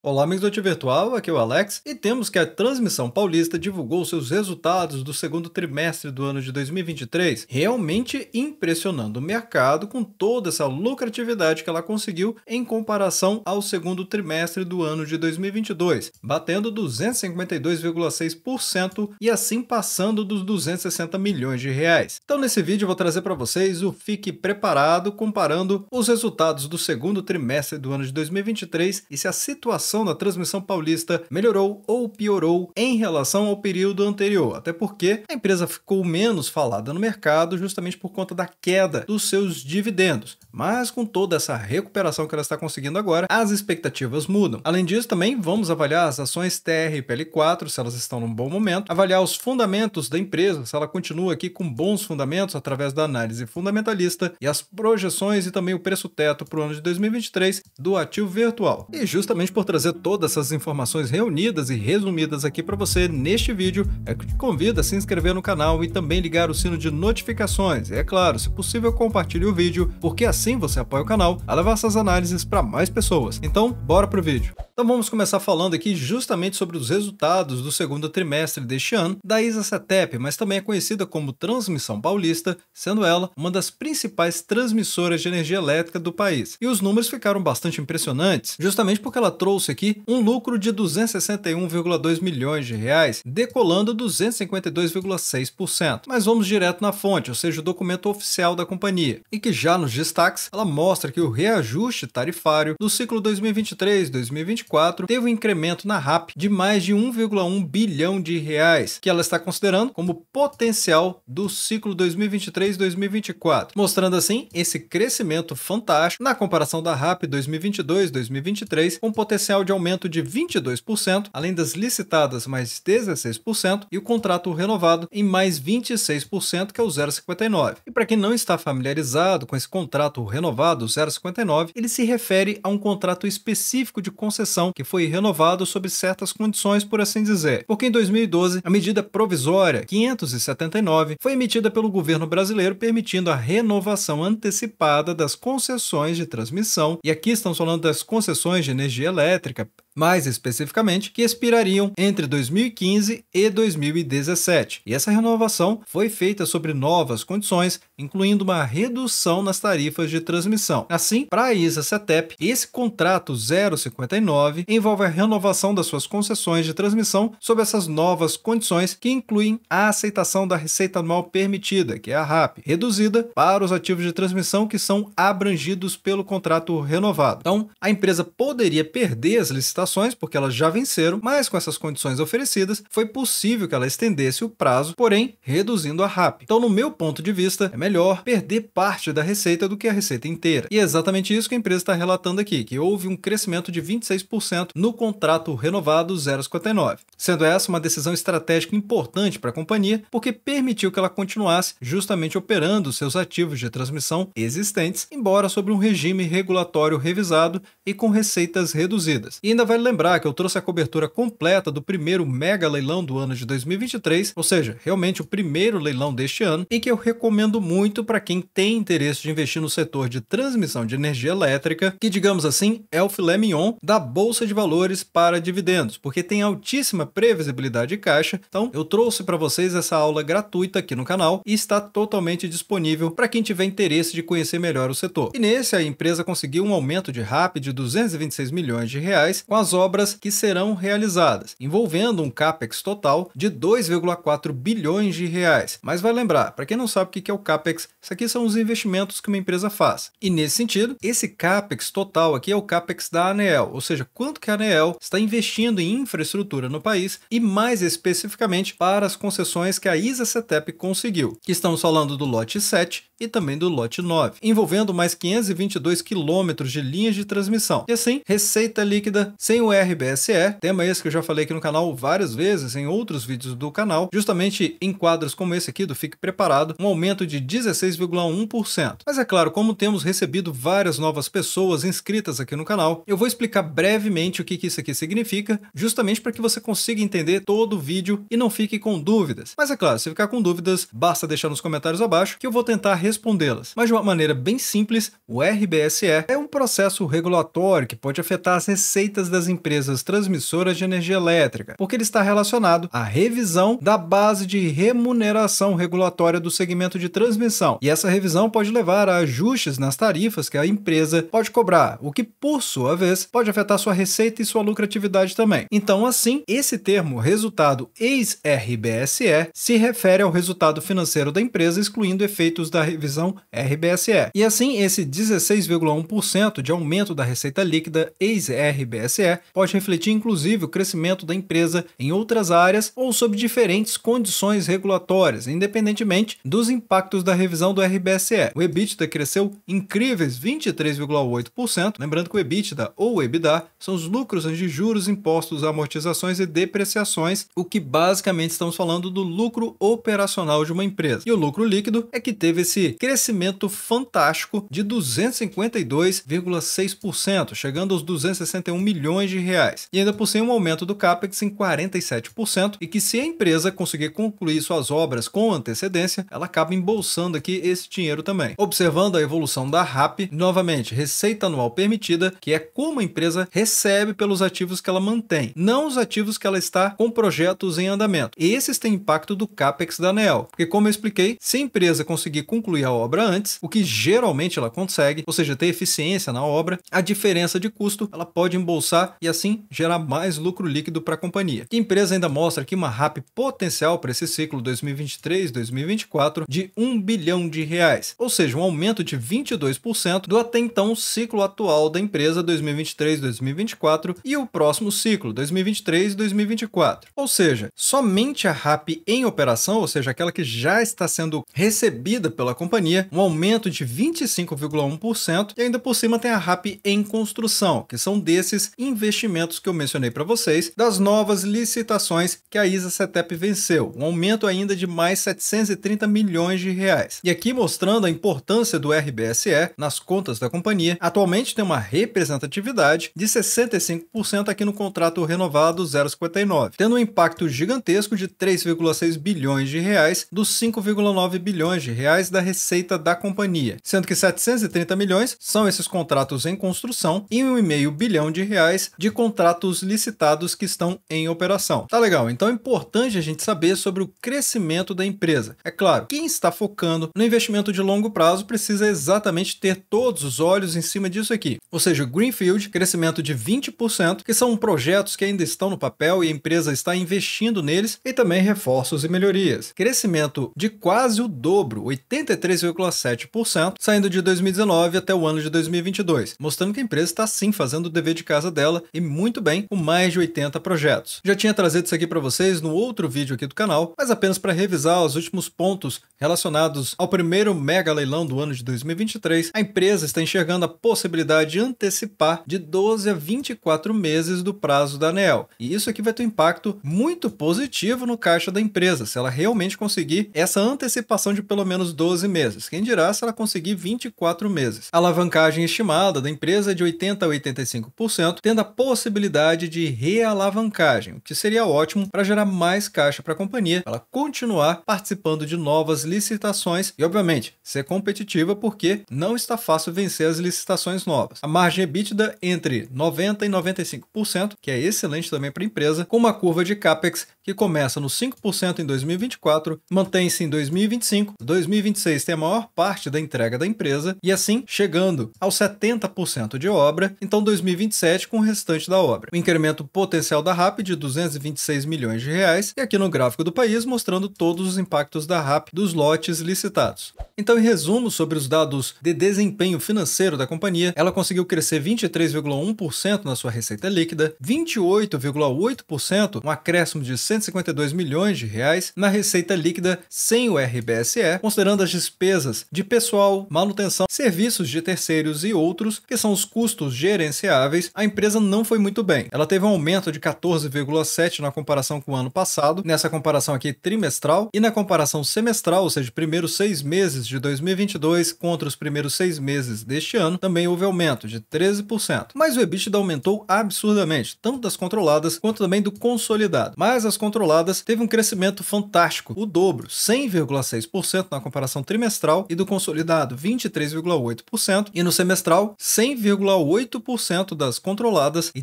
Olá, amigos do Tio Virtual, aqui é o Alex e temos que a Transmissão Paulista divulgou seus resultados do segundo trimestre do ano de 2023, realmente impressionando o mercado com toda essa lucratividade que ela conseguiu em comparação ao segundo trimestre do ano de 2022, batendo 252,6% e assim passando dos 260 milhões de reais. Então, nesse vídeo, eu vou trazer para vocês o Fique Preparado comparando os resultados do segundo trimestre do ano de 2023 e se a situação situação da transmissão paulista melhorou ou piorou em relação ao período anterior, até porque a empresa ficou menos falada no mercado justamente por conta da queda dos seus dividendos. Mas com toda essa recuperação que ela está conseguindo agora, as expectativas mudam. Além disso, também vamos avaliar as ações TR e PL4, se elas estão num bom momento, avaliar os fundamentos da empresa, se ela continua aqui com bons fundamentos através da análise fundamentalista e as projeções e também o preço teto para o ano de 2023 do ativo virtual. E justamente por trazer trazer todas essas informações reunidas e resumidas aqui para você neste vídeo, é que te convido a se inscrever no canal e também ligar o sino de notificações. E é claro, se possível, compartilhe o vídeo, porque assim você apoia o canal a levar essas análises para mais pessoas. Então, bora pro vídeo. Então vamos começar falando aqui justamente sobre os resultados do segundo trimestre deste ano da isa Setepe, mas também é conhecida como Transmissão Paulista, sendo ela uma das principais transmissoras de energia elétrica do país. E os números ficaram bastante impressionantes, justamente porque ela trouxe aqui, um lucro de 261,2 milhões de reais, decolando 252,6%. Mas vamos direto na fonte, ou seja, o documento oficial da companhia, e que já nos destaques, ela mostra que o reajuste tarifário do ciclo 2023-2024 teve um incremento na RAP de mais de 1,1 bilhão de reais, que ela está considerando como potencial do ciclo 2023-2024, mostrando assim esse crescimento fantástico na comparação da RAP 2022-2023 com potencial de aumento de 22%, além das licitadas mais 16% e o contrato renovado em mais 26%, que é o 0,59. E para quem não está familiarizado com esse contrato renovado 0,59, ele se refere a um contrato específico de concessão que foi renovado sob certas condições, por assim dizer. Porque em 2012, a medida provisória 579 foi emitida pelo governo brasileiro permitindo a renovação antecipada das concessões de transmissão, e aqui estamos falando das concessões de energia elétrica Patrika mais especificamente, que expirariam entre 2015 e 2017. E essa renovação foi feita sobre novas condições, incluindo uma redução nas tarifas de transmissão. Assim, para a ISA CETEP, esse contrato 059 envolve a renovação das suas concessões de transmissão sob essas novas condições que incluem a aceitação da receita anual permitida, que é a RAP, reduzida para os ativos de transmissão que são abrangidos pelo contrato renovado. Então, a empresa poderia perder as licitações licitações, porque elas já venceram, mas com essas condições oferecidas, foi possível que ela estendesse o prazo, porém reduzindo a RAP. Então, no meu ponto de vista, é melhor perder parte da receita do que a receita inteira. E é exatamente isso que a empresa está relatando aqui, que houve um crescimento de 26% no contrato renovado 059. Sendo essa uma decisão estratégica importante para a companhia, porque permitiu que ela continuasse justamente operando seus ativos de transmissão existentes, embora sobre um regime regulatório revisado e com receitas reduzidas. E ainda Vai lembrar que eu trouxe a cobertura completa do primeiro mega leilão do ano de 2023, ou seja, realmente o primeiro leilão deste ano, e que eu recomendo muito para quem tem interesse de investir no setor de transmissão de energia elétrica, que digamos assim é o filé mignon da bolsa de valores para dividendos, porque tem altíssima previsibilidade de caixa. Então, eu trouxe para vocês essa aula gratuita aqui no canal e está totalmente disponível para quem tiver interesse de conhecer melhor o setor. E nesse a empresa conseguiu um aumento de RAP de 226 milhões de reais com a as obras que serão realizadas, envolvendo um capex total de 2,4 bilhões de reais. Mas vai lembrar, para quem não sabe o que é o capex, isso aqui são os investimentos que uma empresa faz. E nesse sentido, esse capex total aqui é o capex da Anel, ou seja, quanto que a Anel está investindo em infraestrutura no país e mais especificamente para as concessões que a ISA CETEP conseguiu. Estamos falando do lote 7, e também do lote 9, envolvendo mais 522 quilômetros de linhas de transmissão. E assim, receita líquida sem o RBSE, tema esse que eu já falei aqui no canal várias vezes em outros vídeos do canal, justamente em quadros como esse aqui do Fique Preparado, um aumento de 16,1%. Mas é claro, como temos recebido várias novas pessoas inscritas aqui no canal, eu vou explicar brevemente o que, que isso aqui significa, justamente para que você consiga entender todo o vídeo e não fique com dúvidas. Mas é claro, se ficar com dúvidas, basta deixar nos comentários abaixo que eu vou tentar respondê-las. Mas de uma maneira bem simples, o RBSE é um processo regulatório que pode afetar as receitas das empresas transmissoras de energia elétrica, porque ele está relacionado à revisão da base de remuneração regulatória do segmento de transmissão. E essa revisão pode levar a ajustes nas tarifas que a empresa pode cobrar, o que, por sua vez, pode afetar sua receita e sua lucratividade também. Então, assim, esse termo resultado ex-RBSE se refere ao resultado financeiro da empresa, excluindo efeitos da revisão RBSE. E assim, esse 16,1% de aumento da receita líquida ex-RBSE pode refletir inclusive o crescimento da empresa em outras áreas ou sob diferentes condições regulatórias, independentemente dos impactos da revisão do RBSE. O EBITDA cresceu incríveis 23,8%, lembrando que o EBITDA ou o EBITDA são os lucros antes de juros, impostos, amortizações e depreciações, o que basicamente estamos falando do lucro operacional de uma empresa. E o lucro líquido é que teve esse aqui, crescimento fantástico de 252,6%, chegando aos 261 milhões de reais, e ainda possui um aumento do CAPEX em 47%, e que se a empresa conseguir concluir suas obras com antecedência, ela acaba embolsando aqui esse dinheiro também. Observando a evolução da RAP, novamente, receita anual permitida, que é como a empresa recebe pelos ativos que ela mantém, não os ativos que ela está com projetos em andamento. E esses têm impacto do CAPEX da ANEL, porque como eu expliquei, se a empresa conseguir concluir concluir a obra antes, o que geralmente ela consegue, ou seja, ter eficiência na obra, a diferença de custo ela pode embolsar e assim gerar mais lucro líquido para a companhia. A empresa ainda mostra aqui uma RAP potencial para esse ciclo 2023-2024 de 1 bilhão de reais, ou seja, um aumento de 22% do até então ciclo atual da empresa 2023-2024 e o próximo ciclo 2023-2024. Ou seja, somente a RAP em operação, ou seja, aquela que já está sendo recebida pela companhia companhia, um aumento de 25,1% e ainda por cima tem a RAP em construção, que são desses investimentos que eu mencionei para vocês, das novas licitações que a ISA CETEP venceu, um aumento ainda de mais 730 milhões de reais. E aqui mostrando a importância do RBSE nas contas da companhia, atualmente tem uma representatividade de 65% aqui no contrato renovado 059, tendo um impacto gigantesco de 3,6 bilhões de reais dos 5,9 bilhões de reais da receita da companhia, sendo que 730 milhões são esses contratos em construção e 1,5 bilhão de reais de contratos licitados que estão em operação. Tá legal, então é importante a gente saber sobre o crescimento da empresa. É claro, quem está focando no investimento de longo prazo precisa exatamente ter todos os olhos em cima disso aqui, ou seja, Greenfield, crescimento de 20%, que são projetos que ainda estão no papel e a empresa está investindo neles, e também reforços e melhorias. Crescimento de quase o dobro, 83 33,7%, saindo de 2019 até o ano de 2022, mostrando que a empresa está sim fazendo o dever de casa dela e muito bem com mais de 80 projetos. Já tinha trazido isso aqui para vocês no outro vídeo aqui do canal, mas apenas para revisar os últimos pontos relacionados ao primeiro mega leilão do ano de 2023, a empresa está enxergando a possibilidade de antecipar de 12 a 24 meses do prazo da ANEL. E isso aqui vai ter um impacto muito positivo no caixa da empresa, se ela realmente conseguir essa antecipação de pelo menos 12 12 meses. Quem dirá se ela conseguir 24 meses? A alavancagem estimada da empresa é de 80% a 85%, tendo a possibilidade de realavancagem, o que seria ótimo para gerar mais caixa para a companhia, para ela continuar participando de novas licitações e, obviamente, ser competitiva porque não está fácil vencer as licitações novas. A margem EBITDA entre 90% e 95%, que é excelente também para a empresa, com uma curva de CAPEX que começa no 5% em 2024, mantém-se em 2025, 2026 vocês têm a maior parte da entrega da empresa e assim chegando aos 70% de obra, então 2027 com o restante da obra. O incremento potencial da RAP de 226 milhões de reais e aqui no gráfico do país mostrando todos os impactos da RAP dos lotes licitados. Então, em resumo sobre os dados de desempenho financeiro da companhia, ela conseguiu crescer 23,1% na sua receita líquida, 28,8%, um acréscimo de 152 milhões de reais na receita líquida sem o RBSE, considerando as despesas de pessoal, manutenção, serviços de terceiros e outros, que são os custos gerenciáveis, a empresa não foi muito bem. Ela teve um aumento de 14,7 na comparação com o ano passado, nessa comparação aqui trimestral, e na comparação semestral, ou seja, primeiros seis meses de 2022 contra os primeiros seis meses deste ano, também houve aumento de 13%. Mas o EBITDA aumentou absurdamente, tanto das controladas quanto também do consolidado. Mas as controladas teve um crescimento fantástico, o dobro, 100,6% na comparação trimestral trimestral e do consolidado 23,8% e no semestral 100,8% das controladas e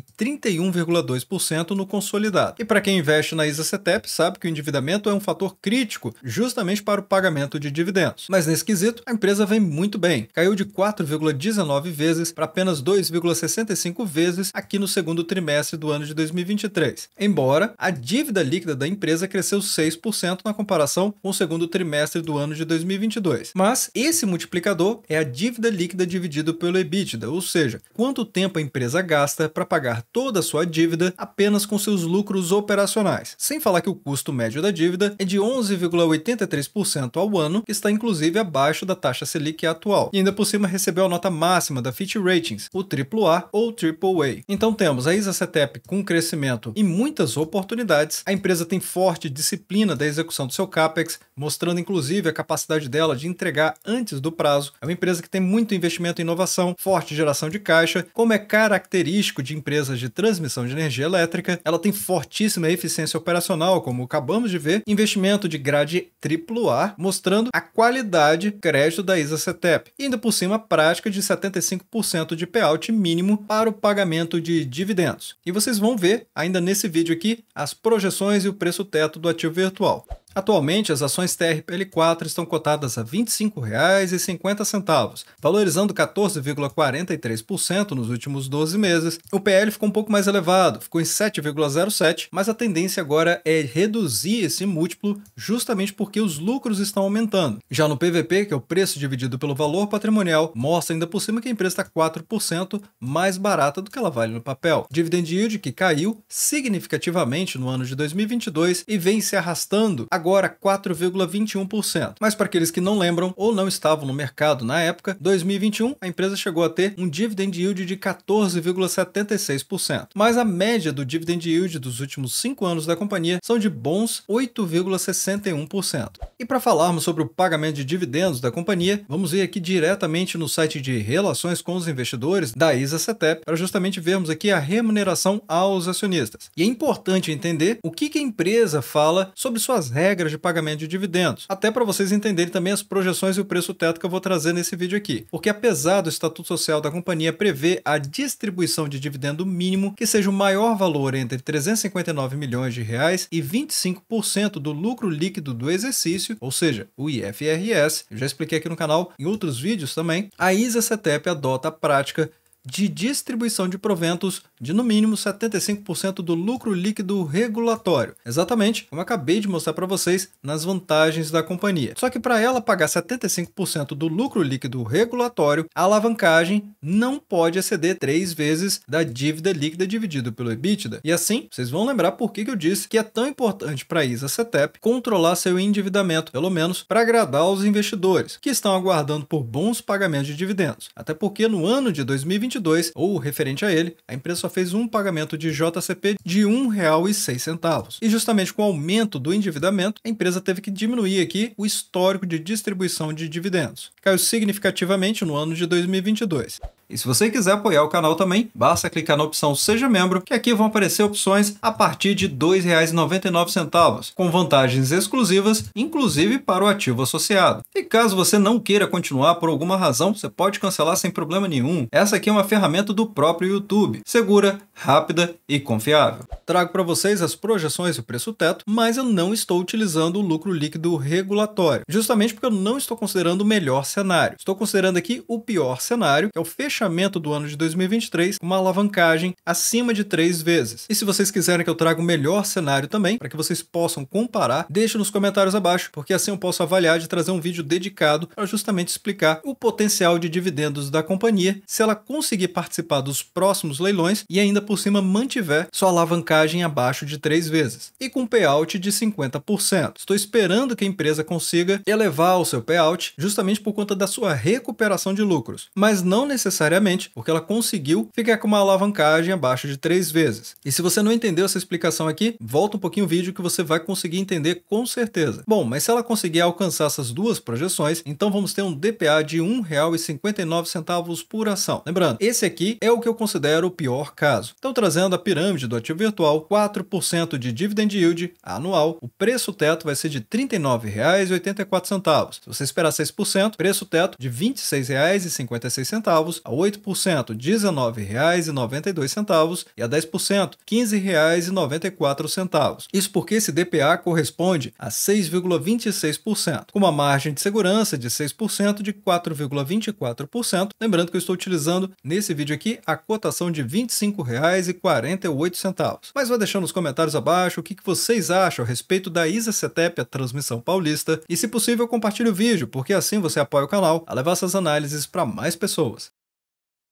31,2% no consolidado. E para quem investe na ISA Ctep sabe que o endividamento é um fator crítico justamente para o pagamento de dividendos. Mas nesse quesito, a empresa vem muito bem. Caiu de 4,19 vezes para apenas 2,65 vezes aqui no segundo trimestre do ano de 2023. Embora a dívida líquida da empresa cresceu 6% na comparação com o segundo trimestre do ano de 2022 2. Mas esse multiplicador é a dívida líquida dividido pelo EBITDA, ou seja, quanto tempo a empresa gasta para pagar toda a sua dívida apenas com seus lucros operacionais. Sem falar que o custo médio da dívida é de 11,83% ao ano, que está inclusive abaixo da taxa Selic atual. E ainda por cima recebeu a nota máxima da Fitch Ratings, o AAA ou AAA. Então temos a Isacetep com crescimento e muitas oportunidades, a empresa tem forte disciplina da execução do seu CAPEX, mostrando inclusive a capacidade dela de entregar antes do prazo. É uma empresa que tem muito investimento em inovação, forte geração de caixa, como é característico de empresas de transmissão de energia elétrica. Ela tem fortíssima eficiência operacional, como acabamos de ver, investimento de grade AAA, mostrando a qualidade crédito da ISA CETEP. E ainda por cima, prática de 75% de payout mínimo para o pagamento de dividendos. E vocês vão ver ainda nesse vídeo aqui as projeções e o preço teto do ativo virtual. Atualmente, as ações TRPL4 estão cotadas a R$ 25,50, valorizando 14,43% nos últimos 12 meses. O PL ficou um pouco mais elevado, ficou em 7,07, mas a tendência agora é reduzir esse múltiplo justamente porque os lucros estão aumentando. Já no PVP, que é o preço dividido pelo valor patrimonial, mostra ainda por cima que a empresa está 4% mais barata do que ela vale no papel. Dividend yield que caiu significativamente no ano de 2022 e vem se arrastando agora agora 4,21%. Mas para aqueles que não lembram ou não estavam no mercado na época, 2021 a empresa chegou a ter um dividend yield de 14,76%. Mas a média do dividend yield dos últimos 5 anos da companhia são de bons 8,61%. E para falarmos sobre o pagamento de dividendos da companhia, vamos ir aqui diretamente no site de relações com os investidores da ISA CETEP para justamente vermos aqui a remuneração aos acionistas. E é importante entender o que, que a empresa fala sobre suas regras regras de pagamento de dividendos, até para vocês entenderem também as projeções e o preço teto que eu vou trazer nesse vídeo aqui. Porque apesar do estatuto social da companhia prever a distribuição de dividendo mínimo que seja o maior valor entre 359 milhões de reais e 25% do lucro líquido do exercício, ou seja, o IFRS, eu já expliquei aqui no canal em outros vídeos também, a ISA CETEP adota a prática de distribuição de proventos de no mínimo 75% do lucro líquido regulatório, exatamente como acabei de mostrar para vocês nas vantagens da companhia. Só que para ela pagar 75% do lucro líquido regulatório, a alavancagem não pode exceder três vezes da dívida líquida dividido pelo EBITDA. E assim, vocês vão lembrar por que eu disse que é tão importante para a ISA CETEP controlar seu endividamento, pelo menos para agradar os investidores, que estão aguardando por bons pagamentos de dividendos. Até porque no ano de 2022 2022 ou referente a ele, a empresa só fez um pagamento de JCP de R$ 1,06. E justamente com o aumento do endividamento, a empresa teve que diminuir aqui o histórico de distribuição de dividendos. Caiu significativamente no ano de 2022. E se você quiser apoiar o canal também, basta clicar na opção Seja Membro, que aqui vão aparecer opções a partir de R$ 2,99, com vantagens exclusivas, inclusive para o ativo associado. E caso você não queira continuar por alguma razão, você pode cancelar sem problema nenhum. Essa aqui é uma ferramenta do próprio YouTube, segura, rápida e confiável. Trago para vocês as projeções e o preço teto, mas eu não estou utilizando o lucro líquido regulatório, justamente porque eu não estou considerando o melhor cenário. Estou considerando aqui o pior cenário, que é o fechamento fechamento do ano de 2023 com uma alavancagem acima de três vezes. E se vocês quiserem que eu traga o um melhor cenário também, para que vocês possam comparar, deixe nos comentários abaixo, porque assim eu posso avaliar de trazer um vídeo dedicado para justamente explicar o potencial de dividendos da companhia, se ela conseguir participar dos próximos leilões e ainda por cima mantiver sua alavancagem abaixo de três vezes, e com payout de 50%. Estou esperando que a empresa consiga elevar o seu payout justamente por conta da sua recuperação de lucros, mas não necessariamente necessariamente, porque ela conseguiu ficar com uma alavancagem abaixo de três vezes. E se você não entendeu essa explicação aqui, volta um pouquinho o vídeo que você vai conseguir entender com certeza. Bom, mas se ela conseguir alcançar essas duas projeções, então vamos ter um DPA de R$ 1,59 por ação. Lembrando, esse aqui é o que eu considero o pior caso. Então, trazendo a pirâmide do ativo virtual, 4% de dividend yield anual, o preço teto vai ser de R$ 39,84. Se você esperar 6%, preço teto de R$ 26,56, a 8%, R$ 19,92 e a 10%, R$ 15,94. Isso porque esse DPA corresponde a 6,26%, com uma margem de segurança de 6% de 4,24%. Lembrando que eu estou utilizando nesse vídeo aqui a cotação de R$ 25,48. Mas vai deixando nos comentários abaixo o que vocês acham a respeito da Isa Cetep, a transmissão paulista, e se possível compartilhe o vídeo, porque assim você apoia o canal a levar essas análises para mais pessoas.